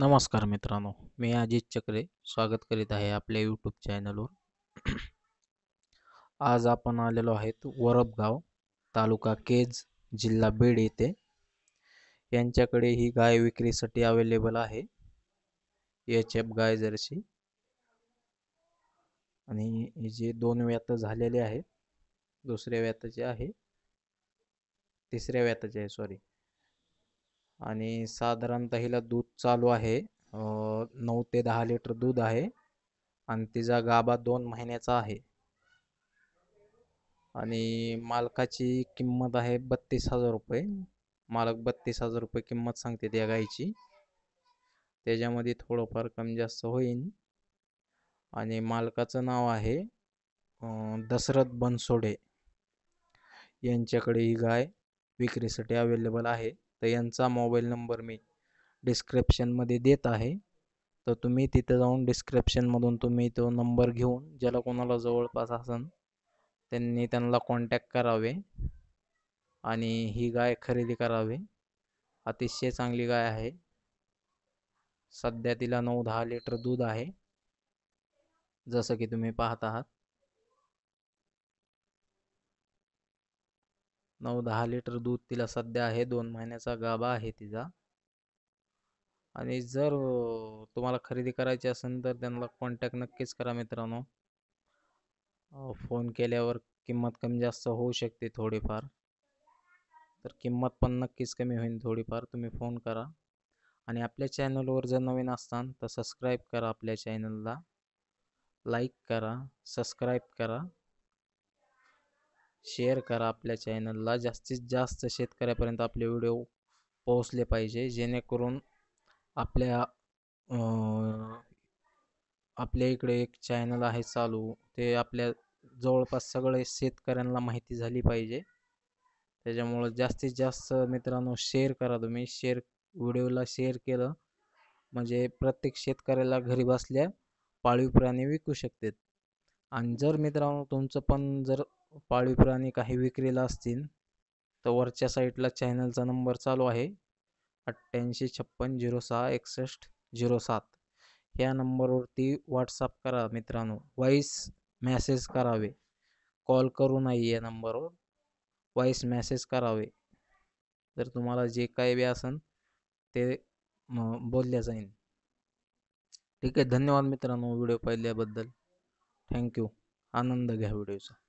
नमस्कार मित्रांनो मी अजित चक्रे स्वागत करीत आहे आपल्या यूट्यूब चॅनलवर आज आपण आलेलो आहेत वरपगाव तालुका केज जिल्हा बीड येथे यांच्याकडे ही गाय विक्रीसाठी अवेलेबल आहे एच एफ गाय जर्सी आणि जे दोन व्यात झालेले आहेत दुसऱ्या व्याताचे आहे तिसऱ्या व्याताचे आहे सॉरी आणि साधारणत हिला दूध चालू आहे नऊ ते दहा लिटर दूध आहे आणि तिचा गाभा दोन महिन्याचा आहे आणि मालकाची किंमत आहे बत्तीस हजार रुपये मालक बत्तीस हजार रुपये किंमत सांगते त्या गाईची त्याच्यामध्ये थोडंफार कमी जास्त होईल आणि मालकाचं नाव आहे दशरथ बनसोडे यांच्याकडे ही गाय विक्रीसाठी अवेलेबल आहे तर यांचा मोबाईल नंबर मी डिस्क्रिप्शनमध्ये देत आहे तर तुम्ही तिथं जाऊन डिस्क्रिप्शनमधून तुम्ही तो नंबर घेऊन ज्याला कोणाला जवळपास असन त्यांनी त्यांना कॉन्टॅक्ट करावे आणि ही गाय खरेदी करावी अतिशय चांगली गाय आहे सध्या तिला नऊ दहा लिटर दूध आहे जसं की तुम्ही पाहत आहात नऊ दहा लिटर दूध तिला सध्या आहे दोन महिन्याचा गाभा आहे तिचा आणि जर तुम्हाला खरेदी करायची असेल तर त्यांना कॉन्टॅक्ट नक्कीच करा मित्रांनो फोन केल्यावर किंमत कमी जास्त होऊ शकते थोडीफार तर किंमत पण नक्कीच कमी होईल थोडीफार तुम्ही फोन करा आणि आपल्या चॅनलवर जर नवीन असतान तर सबस्क्राईब करा आपल्या चॅनलला लाईक करा सबस्क्राईब करा शेअर करा आपल्या चॅनलला जास्तीत जास्त शेतकऱ्यापर्यंत आपले व्हिडिओ पोहोचले पाहिजे जेणेकरून आपल्या आपल्या इकडे एक चॅनल आहे चालू ते आपल्या जवळपास सगळे शेतकऱ्यांना माहिती झाली पाहिजे त्याच्यामुळं जास्तीत जास्त मित्रांनो शेअर करा तुम्ही शेअर व्हिडिओला शेअर केलं म्हणजे प्रत्येक शेतकऱ्याला घरी बसल्या पाळीव प्राणी विकू शकतात आणि जर मित्रांनो तुमचं पण जर पाळीव प्राणी काही विक्रीला असतील तर वरच्या साईडला चॅनलचा नंबर चालू आहे अठ्ठ्याऐंशी छप्पन झिरो सहा एकसष्ट झिरो सात ह्या नंबरवरती व्हॉट्सअप करा मित्रांनो व्हॉईस मॅसेज करावे कॉल करू नाही या नंबरवर व्हॉईस मॅसेज करावे तर तुम्हाला जे काही बी असन ते बोलल्या जाईन ठीक आहे धन्यवाद मित्रांनो व्हिडिओ पाहिल्याबद्दल थँक्यू आनंद घ्या व्हिडिओचा